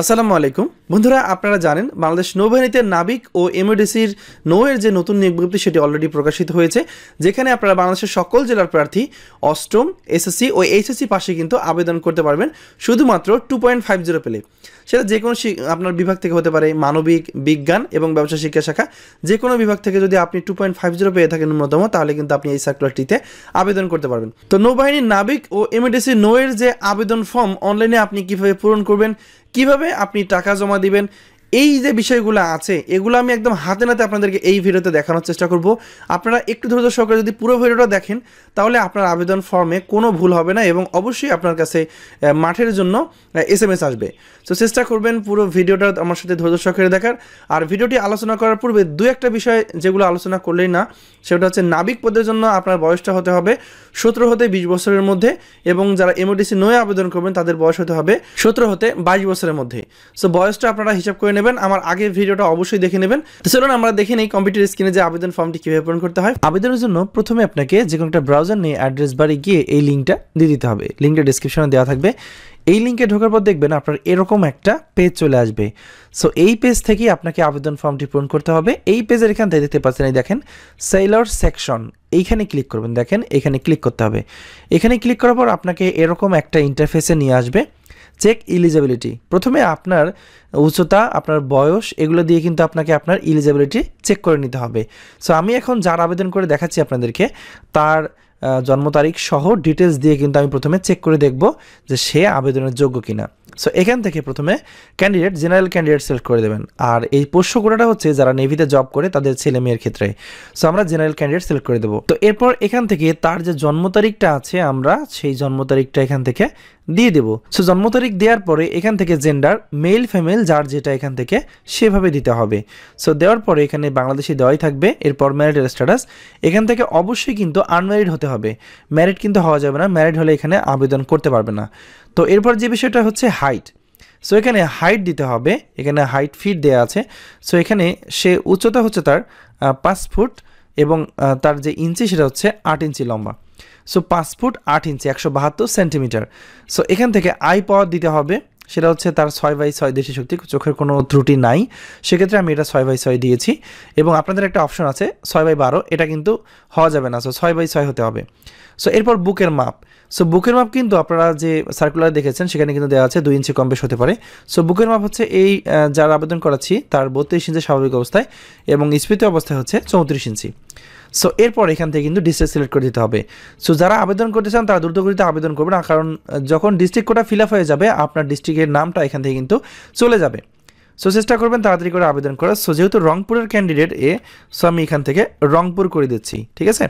আসসালামু আলাইকুম বন্ধুরা আপনারা জানেন বাংলাদেশ নৌবাহিনীতে নাবিক ও এমওডিসির নৌয়ের যে নতুন নিয়োগ বিজ্ঞপ্তি সেটি অলরেডি প্রকাশিত হয়েছে যেখানে আপনারা বাংলাদেশের সকল জেলার প্রার্থী অষ্টম এসএসসি ও এইচএসসি পাশে কিন্তু আবেদন করতে পারবেন শুধুমাত্র টু পয়েন্ট ফাইভ জিরো পেলে সেটা যে কোনো আপনার বিভাগ থেকে হতে পারে মানবিক বিজ্ঞান এবং ব্যবসা শিক্ষা শাখা যে কোনো বিভাগ থেকে যদি আপনি টু পয়েন্ট ফাইভ জিরো পেয়ে থাকেন ন্যূনতম তাহলে কিন্তু আপনি এই সার্কুলারটিতে আবেদন করতে পারবেন তো নৌবাহিনীর নাবিক ও এমএডিসি নৌয়ের যে আবেদন ফর্ম অনলাইনে আপনি কীভাবে পূরণ করবেন কিভাবে আপনি টাকা জমা জমা দিবেন এই যে বিষয়গুলো আছে এগুলো আমি একদম হাতে নাতে আপনাদেরকে এই ভিডিওতে দেখানোর চেষ্টা করব আপনারা একটু ধৈর্য সহকারে যদি পুরো ভিডিওটা দেখেন তাহলে আপনার আবেদন ফর্মে কোনো ভুল হবে না এবং অবশ্যই আপনার কাছে মাঠের জন্য এস এম এস আসবে তো চেষ্টা করবেন পুরো ভিডিওটা আমার সাথে ধৈর্য সহকারে দেখার আর ভিডিওটি আলোচনা করার পূর্বে দু একটা বিষয় যেগুলো আলোচনা করলেই না সেটা হচ্ছে নাবিক পদের জন্য আপনার বয়সটা হতে হবে সতেরো হতে বিশ বছরের মধ্যে এবং যারা এমওডিসি নয়ে আবেদন করবেন তাদের বয়স হতে হবে সতেরো হতে বাইশ বছরের মধ্যে সো বয়সটা আপনারা হিসাব করে নেবেন আমার আগের ভিডিওটা অবশ্যই দেখে নেবেন তো চলুন আমরা দেখে নেই কম্পিউটার স্ক্রিনে যে আবেদন ফর্মটি কীভাবে পূরণ করতে হয় আবেদনের জন্য প্রথমে আপনাকে যে কোনো একটা ব্রাউজার নিয়ে অ্যাড্রেস বাড়ি গিয়ে এই লিঙ্কটা দিয়ে দিতে হবে লিঙ্কটা ডিসক্রিপশনে দেওয়া থাকবে এই লিঙ্কে ঢোকার পর দেখবেন আপনার এরকম একটা পেজ চলে আসবে সো এই পেজ থেকেই আপনাকে আবেদন ফর্মটি পূরণ করতে হবে এই পেজের এখান থেকে দেখতে পাচ্ছেন এই দেখেন সেলর সেকশন এইখানে ক্লিক করবেন দেখেন এখানে ক্লিক করতে হবে এখানে ক্লিক করার পর আপনাকে এরকম একটা ইন্টারফেসে নিয়ে আসবে চেক ইলিজিবিলিটি প্রথমে আপনার উচ্চতা আপনার বয়স এগুলো দিয়ে কিন্তু আপনাকে আপনার ইলিজিবিলিটি চেক করে নিতে হবে সো আমি এখন যার আবেদন করে দেখাচ্ছি আপনাদেরকে তার জন্ম তারিখ সহ ডিটেলস দিয়ে কিন্তু আমি প্রথমে চেক করে দেখব যে সে আবেদনের যোগ্য কিনা সো এখান থেকে প্রথমে ক্যান্ডিডেট জেনারেল ক্যান্ডিডেট সিলেক্ট করে দেবেন আর এই পোষ্য কোটাটা হচ্ছে যারা নেভিতে জব করে তাদের ছেলে মেয়ের ক্ষেত্রে সো আমরা জেনারেল ক্যান্ডিডেট সিলেক্ট করে দেবো তো এরপর এখান থেকে তার যে জন্ম তারিখটা আছে আমরা সেই জন্ম তারিখটা এখান থেকে দিয়ে দেব সো জন্ম তারিখ দেওয়ার পরে এখান থেকে জেন্ডার মেল ফিমেল যার যেটা এখান থেকে সেভাবে দিতে হবে সো দেওয়ার পরে এখানে বাংলাদেশে দেওয়াই থাকবে এরপর ম্যারিডের স্ট্যাটাস এখান থেকে অবশ্যই কিন্তু আনম্যারিড হতে হবে ম্যারিড কিন্তু হওয়া যাবে না ম্যারিড হলে এখানে আবেদন করতে পারবে না তো এরপর যে বিষয়টা হচ্ছে হাইট সো এখানে হাইট দিতে হবে এখানে হাইট ফিট দেওয়া আছে সো এখানে সে উচ্চতা হচ্ছে তার পাঁচ ফুট এবং তার যে ইঞ্চি সেটা হচ্ছে আট ইঞ্চি লম্বা সো পাঁচ ফুট আট ইঞ্চি একশো বাহাত্তর সেন্টিমিটার সো এখান থেকে আই পাওয়ার দিতে হবে সেটা হচ্ছে তার ছয় বাই ছয় দেশি শক্তি চোখের কোনো ত্রুটি নাই সেক্ষেত্রে আমি এটা ছয় বাই ছয় দিয়েছি এবং আপনাদের একটা অপশন আছে ছয় বাই বারো এটা কিন্তু হওয়া যাবে না সো ছয় বাই ছয় হতে হবে সো এরপর বুকের মাপ সো বুকের মাপ কিন্তু আপনারা যে সার্কুলার দেখেছেন সেখানে কিন্তু দেওয়া আছে দুই ইঞ্চি কম বেশ হতে পারে সো বুকের মাপ হচ্ছে এই যার আবেদন করাচ্ছি তার বত্রিশ ইঞ্চি স্বাভাবিক অবস্থায় এবং স্ফীত অবস্থায় হচ্ছে চৌত্রিশ ইঞ্চি সো এরপর এখান থেকে কিন্তু ডিস্ট্রিক্ট সিলেক্ট করে দিতে হবে সো যারা আবেদন করতে চান তারা দ্রুতগতিতে আবেদন করবে না কারণ যখন ডিস্ট্রিক্ট কোটা ফিল আপ হয়ে যাবে আপনার ডিস্ট্রিক্টের নামটা এখান থেকে কিন্তু চলে যাবে সো চেষ্টা করবেন তাড়াতাড়ি করে আবেদন করার সো যেহেতু রংপুরের ক্যান্ডিডেট এ সো আমি এখান থেকে রংপুর করে দিচ্ছি ঠিক আছে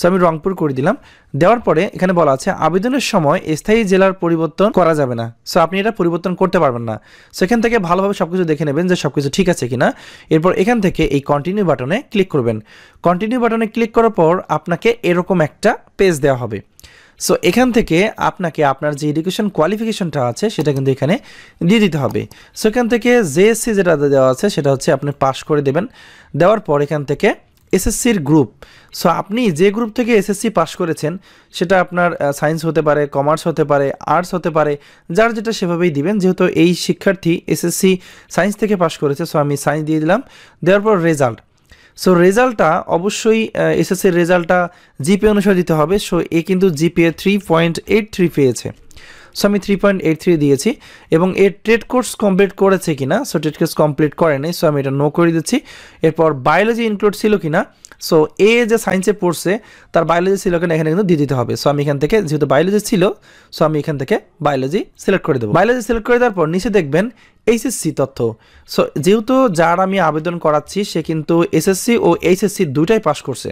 সো আমি রংপুর করে দিলাম দেওয়ার পরে এখানে বলা আছে আবেদনের সময় স্থায়ী জেলার পরিবর্তন করা যাবে না সো আপনি এটা পরিবর্তন করতে পারবেন না সো এখান থেকে ভালোভাবে সব কিছু দেখে নেবেন যে সব কিছু ঠিক আছে কিনা এরপর এখান থেকে এই কন্টিনিউ বাটনে ক্লিক করবেন কন্টিনিউ বাটনে ক্লিক করার পর আপনাকে এরকম একটা পেজ দেওয়া হবে সো এখান থেকে আপনাকে আপনার যে এডুকেশন কোয়ালিফিকেশনটা আছে সেটা কিন্তু এখানে দিয়ে দিতে হবে সো এখান থেকে জেএসসি যেটা দেওয়া আছে সেটা হচ্ছে আপনি পাস করে দেবেন দেওয়ার পর এখান থেকে এসএসসির গ্রুপ সো আপনি যে গ্রুপ থেকে এসএসসি পাশ করেছেন সেটা আপনার সায়েন্স হতে পারে কমার্স হতে পারে আর্টস হতে পারে যার যেটা সেভাবেই দিবেন যেহেতু এই শিক্ষার্থী এসএসসি সায়েন্স থেকে পাশ করেছে সো আমি সায়েন্স দিয়ে দিলাম দেওয়ার পর রেজাল্ট সো রেজাল্টটা অবশ্যই এসএসসির রেজাল্টটা জিপে অনুসারে দিতে হবে সো এ কিন্তু GPA three point eight three পেয়েছে সো আমি থ্রি পয়েন্ট এইট থ্রি দিয়েছি এবং এর ট্রেড কোর্স কমপ্লিট করেছে কিনা সো ট্রেড কোর্স কমপ্লিট করেনি সো আমি এটা নো করে দিচ্ছি এরপর বায়োলজি ইনক্লুড ছিল কিনা সো এ যে সায়েন্সে পড়ছে তার বায়োলজি ছিল কিনা এখানে কিন্তু দিয়ে দিতে হবে সো আমি এখান থেকে যেহেতু বায়োলজি ছিল সো আমি এখান থেকে বায়োলজি সিলেক্ট করে দেবো বায়োলজি সিলেক্ট করে দেওয়ার পর নিচে দেখবেন এইচএসসি তথ্য সো যেহেতু যার আমি আবেদন করাচ্ছি সে কিন্তু এসএসসি ও এইচএসসি দুটাই পাস করছে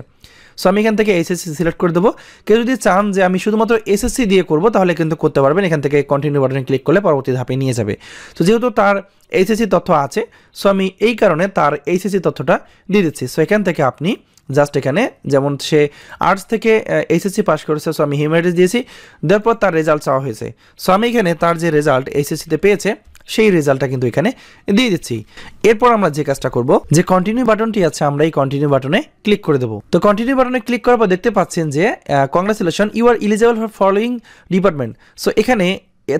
সো আমি এখান থেকে এসএসসি সিলেক্ট করে দেবো কেউ যদি চান যে আমি শুধুমাত্র এসএসসি দিয়ে করবো তাহলে কিন্তু করতে পারবেন এখান থেকে কন্টিনিউ বাটনে ক্লিক করলে পরবর্তী ধাপে নিয়ে যাবে তো যেহেতু তার এইচএসসি তথ্য আছে সো আমি এই কারণে তার এইচএসসি তথ্যটা দিয়ে দিচ্ছি সো এখান থেকে আপনি জাস্ট এখানে যেমন সে আর্টস থেকে এইচএসসি পাস করেছে সো আমি হিউম্যানিটিস দিয়েছি পর তার রেজাল্ট চাওয়া হয়েছে সো আমি এখানে তার যে রেজাল্ট এইচএসসিতে পেয়েছে সেই রেজাল্টটা কিন্তু এখানে দিয়ে দিচ্ছি এরপর আমরা যে কাজটা করব যে কন্টিনিউ বাটনটি আছে আমরা এই কন্টিনিউ বাটনে ক্লিক করে দেবো তো কন্টিনিউ বাটনে ক্লিক করার পর দেখতে পাচ্ছেন যে congratulation you are eligible for following department so এখানে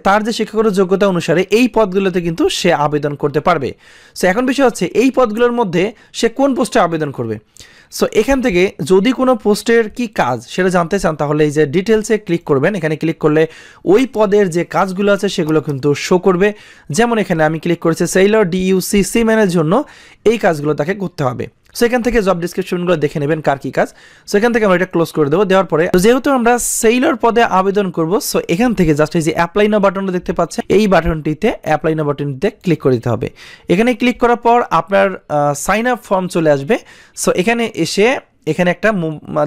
তার যে শিক্ষাগত যোগ্যতা অনুসারে এই পদগুলোতে কিন্তু সে আবেদন করতে পারবে সো এখন বিষয় হচ্ছে এই পদগুলোর মধ্যে সে কোন পোস্টে আবেদন করবে সো এখান থেকে যদি কোনো পোস্টের কি কাজ সেটা জানতে চান তাহলে এই যে ডিটেলসে ক্লিক করবেন এখানে ক্লিক করলে ওই পদের যে কাজগুলো আছে সেগুলো কিন্তু শো করবে যেমন এখানে আমি ক্লিক করেছি সেইলর ডিইউসি সিমেনের জন্য এই কাজগুলো তাকে করতে হবে সো এখান থেকে জব ডিসক্রিপশনগুলো দেখে নেবেন কার কী কাজ সো এখান থেকে আমরা এটা ক্লোজ করে দেবো দেওয়ার পরে যেহেতু আমরা সেইলর পদে আবেদন করব সো এখান থেকে জাস্ট এই যে অ্যাপ্লাই নো বাটনটা দেখতে পাচ্ছে এই বাটনটিতে অ্যাপ্লাই নো বাটনটিতে ক্লিক করে দিতে হবে এখানে ক্লিক করার পর আপনার সাইন আপ ফর্ম চলে আসবে সো এখানে এসে এখানে একটা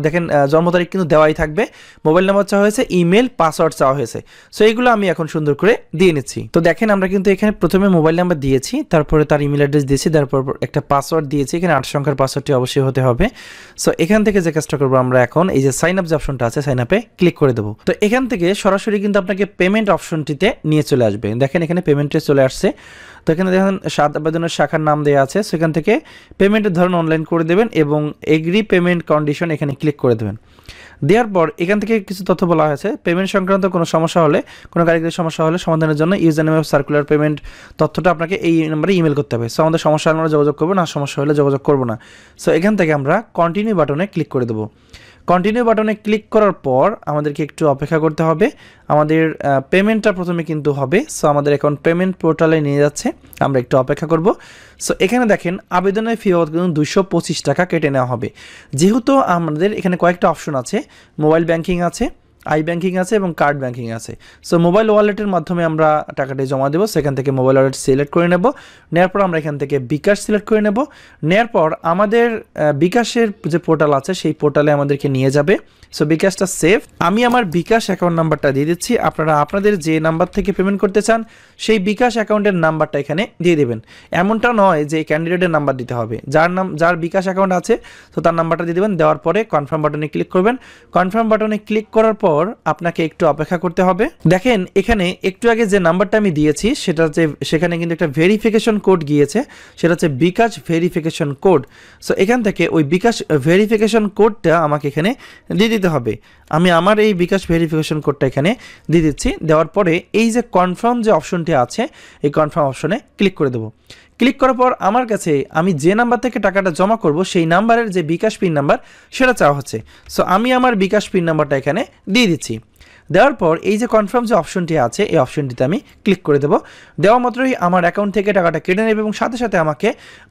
দেখেন জন্ম তারিখ কিন্তু দেওয়াই থাকবে মোবাইল নাম্বার চাওয়া হয়েছে ইমেল পাসওয়ার্ড চাওয়া হয়েছে সো এইগুলো আমি এখন সুন্দর করে দিয়ে নিচ্ছি তো দেখেন আমরা কিন্তু এখানে প্রথমে মোবাইল নাম্বার দিয়েছি তারপরে তার ইমেল অ্যাড্রেস দিয়েছি তারপর একটা পাসওয়ার্ড দিয়েছি এখানে আট সংখ্যার পাসওয়ার্ডটি অবশ্যই হতে হবে সো এখান থেকে যে কাজটা করবো আমরা এখন এই যে সাইন আপ যে অপশনটা আছে সাইন আপে ক্লিক করে দেবো তো এখান থেকে সরাসরি কিন্তু আপনাকে পেমেন্ট অপশনটিতে নিয়ে চলে আসবে দেখেন এখানে পেমেন্টে চলে আসছে তো এখানে দেখেন সাত আবেদনের শাখার নাম দেওয়া আছে সেখান থেকে পেমেন্টের ধরন অনলাইন করে দেবেন এবং এগ্রি পেমেন্ট পেমেন্ট কন্ডিশন এখানে ক্লিক করে দেবেন দেওয়ার পর এখান থেকে কিছু তথ্য বলা হয়েছে পেমেন্ট সংক্রান্ত কোনো সমস্যা হলে কোনো কারিগরি সমস্যা হলে সমাধানের জন্য ইউজার নেম সার্কুলার পেমেন্ট তথ্যটা আপনাকে এই নাম্বারে ইমেল করতে হবে সো আমাদের সমস্যা হলে আমরা যোগাযোগ করবো না সমস্যা হলে যোগাযোগ করবো না সো এখান থেকে আমরা কন্টিনিউ বাটনে ক্লিক করে দেবো কন্টিনিউ বাটনে ক্লিক করার পর আমাদেরকে একটু অপেক্ষা করতে হবে আমাদের পেমেন্টটা প্রথমে কিন্তু হবে সো আমাদের এখন পেমেন্ট পোর্টালে নিয়ে যাচ্ছে আমরা একটু অপেক্ষা করব সো এখানে দেখেন আবেদনের ফি বাবদ কিন্তু দুশো টাকা কেটে নেওয়া হবে যেহেতু আমাদের এখানে কয়েকটা অপশন আছে মোবাইল ব্যাংকিং আছে আই ব্যাঙ্কিং আছে এবং কার্ড ব্যাঙ্কিং আছে সো মোবাইল ওয়ালেটের মাধ্যমে আমরা টাকাটি জমা দেবো সেখান থেকে মোবাইল ওয়ালেট সিলেক্ট করে নেব নেওয়ার পর আমরা এখান থেকে বিকাশ সিলেক্ট করে নেব নেওয়ার পর আমাদের বিকাশের যে পোর্টাল আছে সেই পোর্টালে আমাদেরকে নিয়ে যাবে সো বিকাশটা সেভ আমি আমার বিকাশ অ্যাকাউন্ট নাম্বারটা দিয়ে দিচ্ছি আপনারা আপনাদের যে নাম্বার থেকে পেমেন্ট করতে চান সেই বিকাশ অ্যাকাউন্টের নাম্বারটা এখানে দিয়ে দেবেন এমনটা নয় যে ক্যান্ডিডেটের নাম্বার দিতে হবে যার নাম যার বিকাশ অ্যাকাউন্ট আছে তো তার নাম্বারটা দিয়ে দেবেন দেওয়ার পরে কনফার্ম বাটনে ক্লিক করবেন কনফার্ম বাটনে ক্লিক করার পর পর আপনাকে একটু অপেক্ষা করতে হবে দেখেন এখানে একটু আগে যে নাম্বারটা আমি দিয়েছি সেটা হচ্ছে সেখানে কিন্তু একটা ভেরিফিকেশন কোড গিয়েছে সেটা হচ্ছে বিকাশ ভেরিফিকেশন কোড সো এখান থেকে ওই বিকাশ ভেরিফিকেশন কোডটা আমাকে এখানে দিয়ে দিতে হবে আমি আমার এই বিকাশ ভেরিফিকেশন কোডটা এখানে দিয়ে দিচ্ছি দেওয়ার পরে এই যে কনফার্ম যে অপশনটি আছে এই কনফার্ম অপশনে ক্লিক করে দেবো ক্লিক করার পর আমার কাছে আমি যে নাম্বার থেকে টাকাটা জমা করব সেই নাম্বারের যে বিকাশ পিন নাম্বার সেটা চাওয়া হচ্ছে সো আমি আমার বিকাশ পিন নাম্বারটা এখানে দিয়ে দিচ্ছি দেওয়ার পর এই যে কনফার্ম যে অপশনটি আছে এই অপশনটিতে আমি ক্লিক করে দেবো দেওয়া মাত্রই আমার অ্যাকাউন্ট থেকে টাকাটা কেটে নেবে এবং সাথে সাথে আমাকে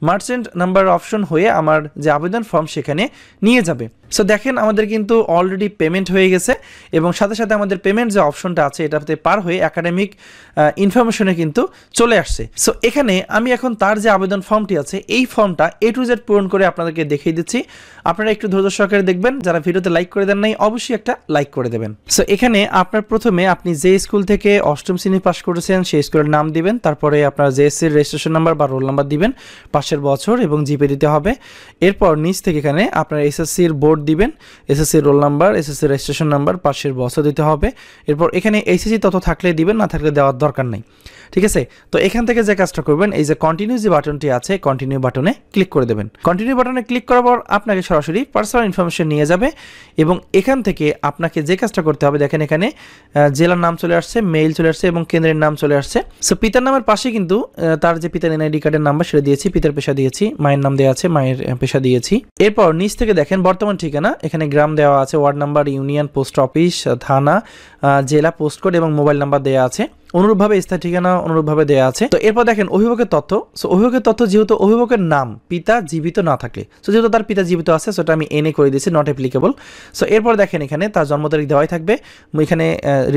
মার্চেন্ট নাম্বার অপশন হয়ে আমার যে আবেদন ফর্ম সেখানে নিয়ে যাবে সো দেখেন আমাদের কিন্তু অলরেডি পেমেন্ট হয়ে গেছে এবং সাথে সাথে আমাদের পেমেন্ট যে অপশনটা আছে এটাতে পার হয়ে একাডেমিক ইনফরমেশনে কিন্তু চলে আসছে সো এখানে আমি এখন তার যে আবেদন ফর্মটি আছে এই ফর্মটা এ টু জেড পূরণ করে আপনাদেরকে দেখিয়ে দিচ্ছি আপনারা একটু ধৈর্য সহকারে দেখবেন যারা ভিডিওতে লাইক করে দেন নাই অবশ্যই একটা লাইক করে দেবেন সো এখানে আপনার প্রথমে আপনি যে স্কুল থেকে অষ্টম শ্রেণী পাস করেছেন সেই স্কুলের নাম দিবেন তারপরে আপনার জেএসসির রেজিস্ট্রেশন নাম্বার বা রোল নাম্বার দিবেন পাশের বছর এবং জিপে দিতে হবে এরপর নিচ থেকে এখানে আপনার এসএসসির বোর্ড দিবেন SSC roll number SSC registration number পাশের বছর দিতে হবে এরপর এখানে এসএসসি তথ্য থাকলে দিবেন না থাকলে দেওয়ার দরকার নেই ঠিক আছে তো এখান থেকে যে কাজটা করবেন এই যে কন্টিনিউ যে বাটনটি আছে কন্টিনিউ বাটনে ক্লিক করে দেবেন কন্টিনিউ বাটনে ক্লিক করার পর আপনাকে সরাসরি পার্সোনাল ইনফরমেশন নিয়ে যাবে এবং এখান থেকে আপনাকে যে কাজটা করতে হবে দেখেন এখানে জেলার নাম চলে আসছে মেইল চলে আসছে এবং কেন্দ্রের নাম চলে আসছে সো পিতার নামের পাশে কিন্তু তার যে পিতার এনআইডি কার্ডের নাম্বার সেটা দিয়েছি পিতার পেশা দিয়েছি মায়ের নাম দেওয়া আছে মায়ের পেশা দিয়েছি এরপর নিচ থেকে দেখেন বর্তমান ঠিক ঠিকানা এখানে গ্রাম দেওয়া আছে ward number union post office থানা জেলা পোস্ট কোড এবং মোবাইল নাম্বার দেওয়া আছে অনুরূপভাবে স্থায়ী ঠিকানা অনুরূপভাবে দেওয়া আছে তো এরপর দেখেন অভিভাবকের তথ্য সো অভিভাবকের তথ্য যেহেতু অভিভাবকের নাম পিতা জীবিত না থাকলে সো যেহেতু তার পিতা জীবিত আছে সেটা আমি এনে করে দিয়েছি নট অ্যাপ্লিকেবল সো এরপর দেখেন এখানে তার জন্ম তারিখ দেওয়াই থাকবে এখানে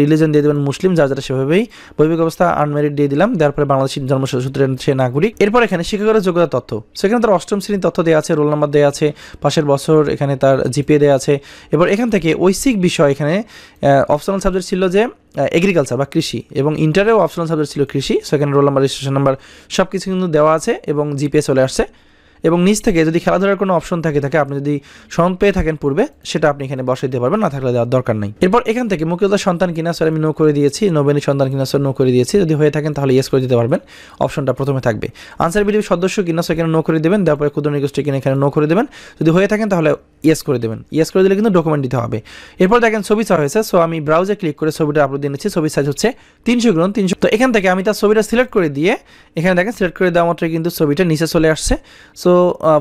রিলিজন দিয়ে দেবেন মুসলিম যার যারা সেভাবেই বৈভিক অবস্থা আনমেরিড দিয়ে দিলাম দেওয়ার পরে বাংলাদেশের জন্মসূত্রে সে নাগরিক এরপর এখানে শিক্ষাগত যোগ্যতা তথ্য সেখানে তার অষ্টম শ্রেণীর তথ্য দেওয়া আছে রোল নাম্বার দেওয়া আছে পাশের বছর এখানে তার জিপিএ দেওয়া আছে এবার এখান থেকে ঐশিক বিষয় এখানে অপশনাল সাবজেক্ট ছিল যে এগ্রিকালচার বা কৃষি এবং ইন্টারেও অপশনাল সাবজেক্ট ছিল কৃষি সেখানে রোল নাম্বার রেজিস্ট্রেশন নাম্বার সব কিছু কিন্তু দেওয়া আছে এবং জিপিএস চলে আসছে এবং নিচ থেকে যদি খেলাধুলার কোনো অপশন থাকে থাকে আপনি যদি সন পেয়ে থাকেন পূর্বে সেটা আপনি এখানে বসে দিতে পারবেন না থাকলে দেওয়ার দরকার নেই এরপর এখান থেকে মুক্তিযোদ্ধা সন্তান কিনা স্যার আমি নো করে দিয়েছি নবেনী সন্তান কিনা স্যার নো করে দিয়েছি যদি হয়ে থাকেন তাহলে ইয়েস করে দিতে পারবেন অপশনটা প্রথমে থাকবে আনসার বিডিপি সদস্য কিনা স্যার এখানে নো করে দেবেন তারপরে ক্ষুদ্র গোষ্ঠী কিনা এখানে নো করে দেবেন যদি হয়ে থাকেন তাহলে ইয়েস করে দেবেন ইয়েস করে দিলে কিন্তু ডকুমেন্ট দিতে হবে এরপর দেখেন ছবি চাওয়া হয়েছে সো আমি ব্রাউজে ক্লিক করে ছবিটা আপলোড দিয়ে নিচ্ছি ছবি সাইজ হচ্ছে তিনশো গ্রহণ তিনশো তো এখান থেকে আমি তার ছবিটা সিলেক্ট করে দিয়ে এখানে দেখেন সিলেক্ট করে দেওয়া মাত্রই কিন্তু ছবিটা নিচে চলে আসছে সো तो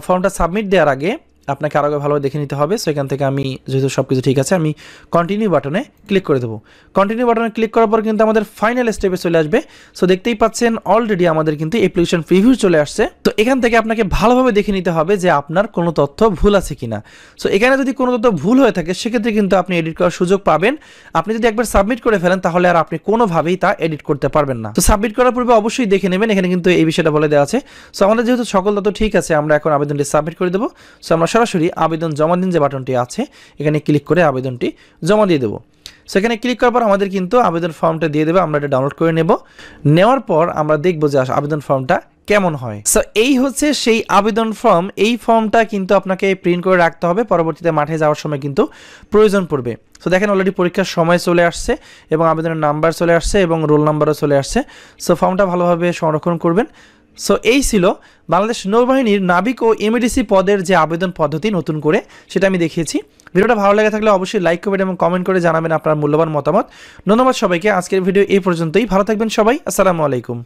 फॉर्मটা সাবমিট দেওয়ার আগে আপনাকে আরও ভালোভাবে দেখে নিতে হবে সো এখান থেকে আমি যেহেতু সব কিছু ঠিক আছে আমি কন্টিনিউ বাটনে ক্লিক করে দেবো কন্টিনিউ বাটনে ক্লিক করার পর কিন্তু আমাদের ফাইনাল স্টেপে চলে আসবে সো দেখতেই পাচ্ছেন অলরেডি আমাদের কিন্তু অ্যাপ্লিকেশন প্রিভিউ চলে আসছে তো এখান থেকে আপনাকে ভালোভাবে দেখে নিতে হবে যে আপনার কোনো তথ্য ভুল আছে কিনা সো এখানে যদি কোনো তথ্য ভুল হয়ে থাকে সেক্ষেত্রে কিন্তু আপনি এডিট করার সুযোগ পাবেন আপনি যদি একবার সাবমিট করে ফেলেন তাহলে আর আপনি কোনোভাবেই তা এডিট করতে পারবেন না তো সাবমিট করার পূর্বে অবশ্যই দেখে নেবেন এখানে কিন্তু এই বিষয়টা বলে দেওয়া আছে সো আমাদের যেহেতু সকল তথ্য ঠিক আছে আমরা এখন আবেদনটি সাবমিট করে দেবো সো আমরা সরাসরি আবেদন জমা দিন যে বাটনটি আছে এখানে ক্লিক করে আবেদনটি জমা দিয়ে দেবো সেখানে ক্লিক করার পর আমাদের কিন্তু আবেদন ফর্মটা দিয়ে দেবে আমরা এটা ডাউনলোড করে নেব নেওয়ার পর আমরা দেখবো যে আবেদন ফর্মটা কেমন হয় সো এই হচ্ছে সেই আবেদন ফর্ম এই ফর্মটা কিন্তু আপনাকে প্রিন্ট করে রাখতে হবে পরবর্তীতে মাঠে যাওয়ার সময় কিন্তু প্রয়োজন পড়বে সো দেখেন অলরেডি পরীক্ষার সময় চলে আসছে এবং আবেদনের নাম্বার চলে আসছে এবং রোল নাম্বারও চলে আসছে সো ফর্মটা ভালোভাবে সংরক্ষণ করবেন সো এই ছিল বাংলাদেশ নৌবাহিনীর নাবিক ও এমএডিসি পদের যে আবেদন পদ্ধতি নতুন করে সেটা আমি দেখিয়েছি ভিডিওটা ভালো লাগে থাকলে অবশ্যই লাইক করবেন এবং কমেন্ট করে জানাবেন আপনার মূল্যবান মতামত ধন্যবাদ সবাইকে আজকের ভিডিও এই পর্যন্তই ভালো থাকবেন সবাই আসসালামু আলাইকুম